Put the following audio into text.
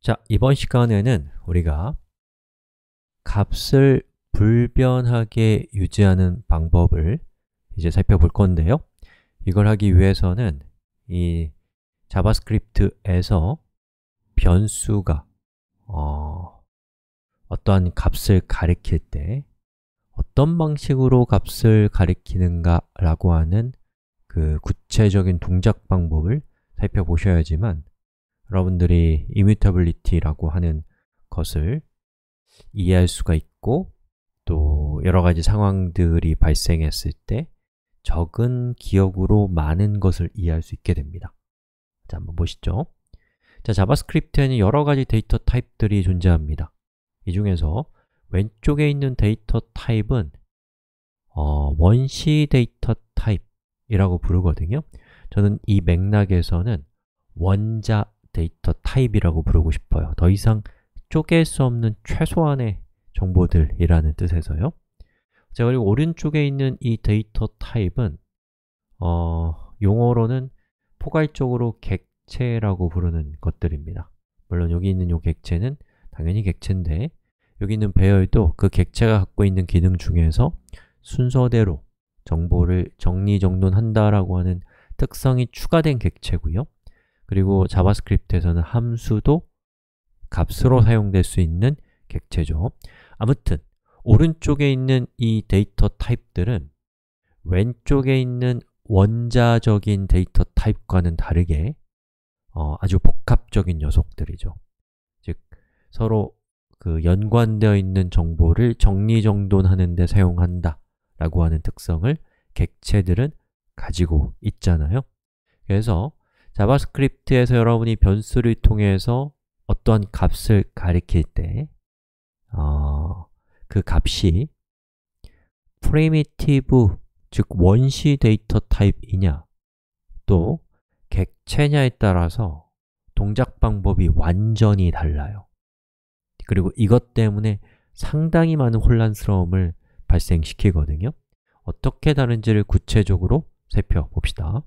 자, 이번 시간에는 우리가 값을 불변하게 유지하는 방법을 이제 살펴볼 건데요 이걸 하기 위해서는 이 자바스크립트에서 변수가 어, 어떠한 값을 가리킬 때 어떤 방식으로 값을 가리키는가 라고 하는 그 구체적인 동작 방법을 살펴보셔야지만 여러분들이 i m m u t a b 뮤터 i t y 라고 하는 것을 이해할 수가 있고 또 여러 가지 상황들이 발생했을 때 적은 기억으로 많은 것을 이해할 수 있게 됩니다. 자, 한번 보시죠. 자, 자바스크립트에는 여러 가지 데이터 타입들이 존재합니다. 이 중에서 왼쪽에 있는 데이터 타입은 어, 원시 데이터 타입이라고 부르거든요. 저는 이 맥락에서는 원자 데이터 타입이라고 부르고 싶어요. 더 이상 쪼갤 수 없는 최소한의 정보들이라는 뜻에서요. 자, 그리고 오른쪽에 있는 이 데이터 타입은 어, 용어로는 포괄적으로 객체라고 부르는 것들입니다. 물론 여기 있는 이 객체는 당연히 객체인데 여기 있는 배열도 그 객체가 갖고 있는 기능 중에서 순서대로 정보를 정리정돈한다라고 하는 특성이 추가된 객체고요. 그리고 자바스크립트에서는 함수도 값으로 사용될 수 있는 객체죠. 아무튼 오른쪽에 있는 이 데이터 타입들은 왼쪽에 있는 원자적인 데이터 타입과는 다르게 어, 아주 복합적인 녀석들이죠. 즉, 서로 그 연관되어 있는 정보를 정리정돈하는 데 사용한다 라고 하는 특성을 객체들은 가지고 있잖아요. 그래서 자바스크립트에서 여러분이 변수를 통해서 어떤 값을 가리킬 때, 어, 그 값이 프리미티브, 즉 원시 데이터 타입이냐, 또 객체냐에 따라서 동작 방법이 완전히 달라요. 그리고 이것 때문에 상당히 많은 혼란스러움을 발생시키거든요. 어떻게 다른지를 구체적으로 살펴봅시다.